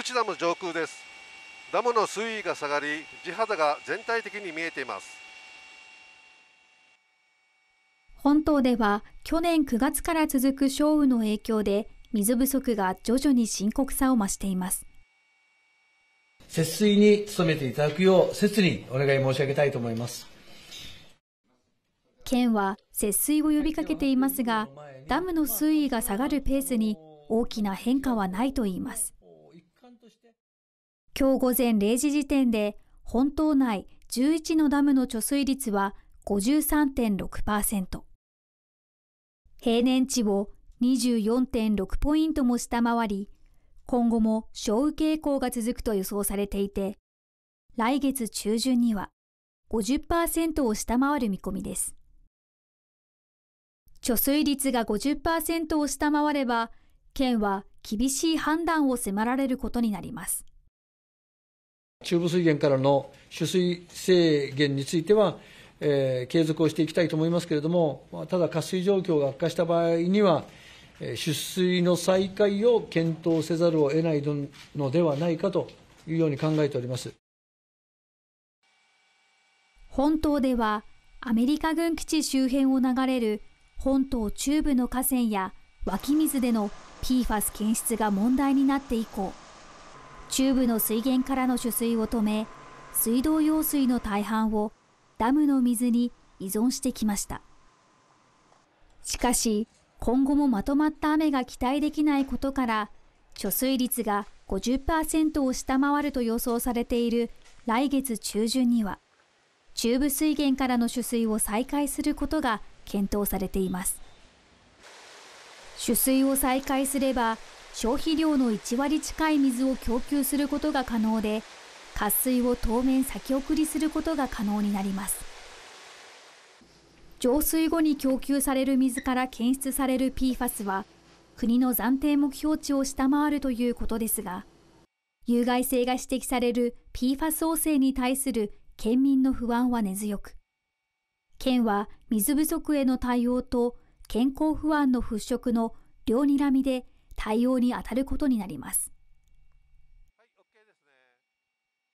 菊池ダム上空ですダムの水位が下がり地肌が全体的に見えています本島では去年9月から続く少雨の影響で水不足が徐々に深刻さを増しています節水に努めていただくよう切にお願い申し上げたいと思います県は節水を呼びかけていますがダムの水位が下がるペースに大きな変化はないといいます今日午前0時時点で本島内11のダムの貯水率は53.6%。平年値を24.6ポイントも下回り、今後も小雨傾向が続くと予想されていて、来月中旬には50%を下回る見込みです。貯水率が50%を下回れば、県は厳しい判断を迫られることになります。中部水源からの取水制限については、えー、継続をしていきたいと思いますけれども、ただ、渇水状況が悪化した場合には、え出水の再開を検討せざるを得ないのではないかというように考えております本島では、アメリカ軍基地周辺を流れる本島中部の河川や湧き水での PFAS 検出が問題になって以降、チューブの水源からの取水を止め、水道用水の大半をダムの水に依存してきました。しかし、今後もまとまった雨が期待できないことから、貯水率が50%を下回ると予想されている来月中旬には、中部水源からの取水を再開することが検討されています。取水を再開すれば、消費量の1割近い水を供給することが可能で渇水を当面先送りすることが可能になります浄水後に供給される水から検出される PFAS は国の暫定目標値を下回るということですが有害性が指摘される PFAS 汚染に対する県民の不安は根強く県は水不足への対応と健康不安の払拭の両にらみで対応に当たることになります。